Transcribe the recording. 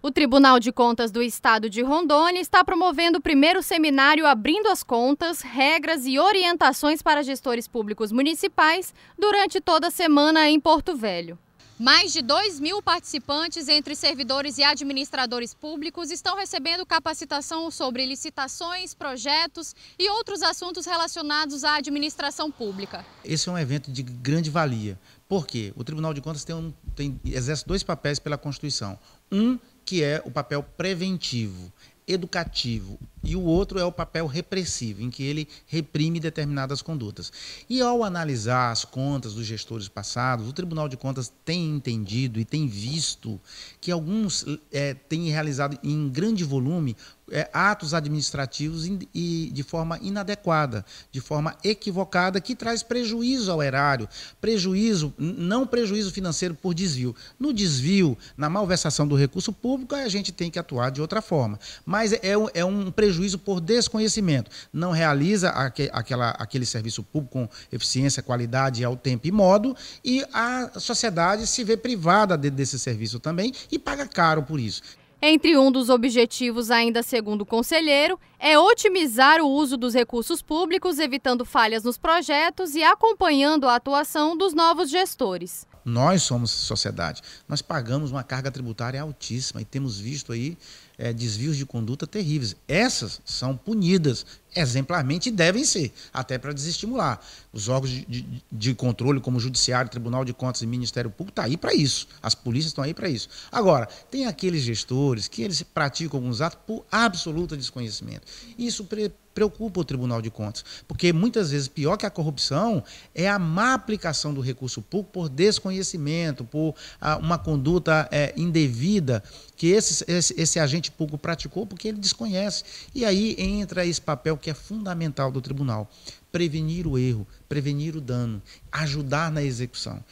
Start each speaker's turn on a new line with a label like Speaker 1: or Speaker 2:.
Speaker 1: O Tribunal de Contas do Estado de Rondônia está promovendo o primeiro seminário Abrindo as Contas, Regras e Orientações para Gestores Públicos Municipais durante toda a semana em Porto Velho. Mais de 2 mil participantes, entre servidores e administradores públicos, estão recebendo capacitação sobre licitações, projetos e outros assuntos relacionados à administração pública.
Speaker 2: Esse é um evento de grande valia. Por quê? O Tribunal de Contas tem, um, tem exerce dois papéis pela Constituição. Um que é o papel preventivo, educativo, e o outro é o papel repressivo, em que ele reprime determinadas condutas. E ao analisar as contas dos gestores passados, o Tribunal de Contas tem entendido e tem visto que alguns é, têm realizado em grande volume é, atos administrativos in, e de forma inadequada, de forma equivocada, que traz prejuízo ao erário, prejuízo, não prejuízo financeiro por desvio. No desvio, na malversação do recurso público, a gente tem que atuar de outra forma. Mas é, é, é um prejuízo por desconhecimento. Não realiza aque, aquela, aquele serviço público com eficiência, qualidade, ao tempo e modo, e a sociedade se vê privada de, desse serviço também e paga caro por isso.
Speaker 1: Entre um dos objetivos, ainda segundo o conselheiro, é otimizar o uso dos recursos públicos, evitando falhas nos projetos e acompanhando a atuação dos novos gestores.
Speaker 2: Nós somos sociedade, nós pagamos uma carga tributária altíssima e temos visto aí é, desvios de conduta terríveis. Essas são punidas exemplarmente devem ser, até para desestimular. Os órgãos de, de, de, controle, como o Judiciário, Tribunal de Contas e Ministério Público, estão tá aí para isso. As polícias estão aí para isso. Agora, tem aqueles gestores que eles praticam alguns atos por absoluto desconhecimento. Isso pre preocupa o Tribunal de Contas, porque muitas vezes pior que a corrupção é a má aplicação do recurso público por desconhecimento, por ah, uma conduta é, indevida que esse, esse, esse agente público praticou porque ele desconhece. E aí entra esse papel o que é fundamental do tribunal: prevenir o erro, prevenir o dano, ajudar na execução.